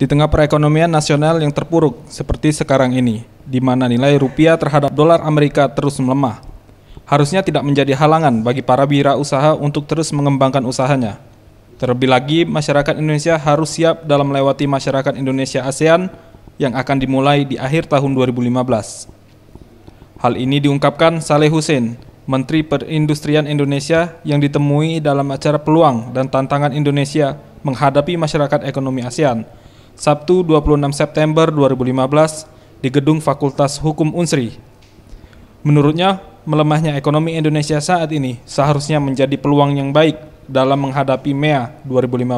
Di tengah perekonomian nasional yang terpuruk seperti sekarang ini, di mana nilai rupiah terhadap dolar Amerika terus melemah, harusnya tidak menjadi halangan bagi para wirausaha untuk terus mengembangkan usahanya. Terlebih lagi, masyarakat Indonesia harus siap dalam melewati masyarakat Indonesia ASEAN yang akan dimulai di akhir tahun 2015. Hal ini diungkapkan Saleh Hussein, Menteri Perindustrian Indonesia yang ditemui dalam acara Peluang dan Tantangan Indonesia menghadapi masyarakat ekonomi ASEAN Sabtu 26 September 2015 di gedung Fakultas Hukum Unsri. Menurutnya, melemahnya ekonomi Indonesia saat ini seharusnya menjadi peluang yang baik dalam menghadapi MEA 2015,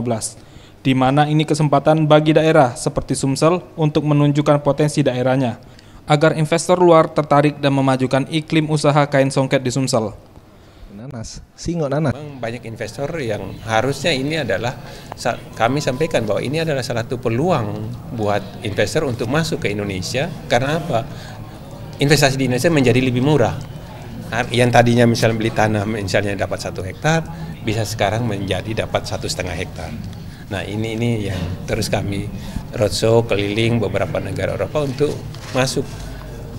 di mana ini kesempatan bagi daerah seperti Sumsel untuk menunjukkan potensi daerahnya, agar investor luar tertarik dan memajukan iklim usaha kain songket di Sumsel nanas, singo nanas. banyak investor yang harusnya ini adalah kami sampaikan bahwa ini adalah salah satu peluang buat investor untuk masuk ke Indonesia karena apa? Investasi di Indonesia menjadi lebih murah. Yang tadinya misalnya beli tanah misalnya dapat satu hektar, bisa sekarang menjadi dapat satu setengah hektar. Nah ini ini yang terus kami roadshow keliling beberapa negara Eropa untuk masuk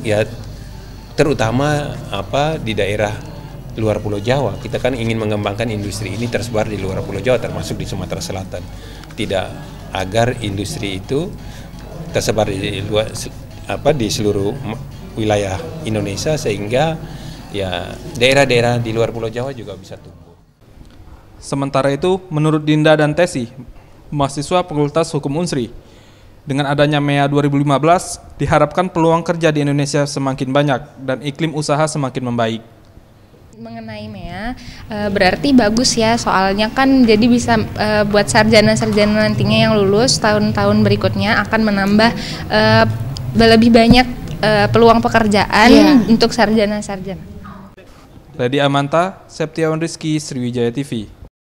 ya terutama apa di daerah luar Pulau Jawa. Kita kan ingin mengembangkan industri ini tersebar di luar Pulau Jawa, termasuk di Sumatera Selatan. Tidak agar industri itu tersebar di luar apa di seluruh wilayah Indonesia sehingga ya daerah-daerah di luar Pulau Jawa juga bisa tumbuh. Sementara itu, menurut Dinda dan Tesi, mahasiswa Fakultas Hukum Unsri, dengan adanya MEA 2015, diharapkan peluang kerja di Indonesia semakin banyak dan iklim usaha semakin membaik mengenai Mea eh, berarti bagus ya soalnya kan jadi bisa eh, buat sarjana-sarjana nantinya yang lulus tahun-tahun berikutnya akan menambah eh, lebih banyak peluang pekerjaan yeah. untuk sarjana-sarjana. Lady Amanta, Septiawan Rizky, Sriwijaya TV.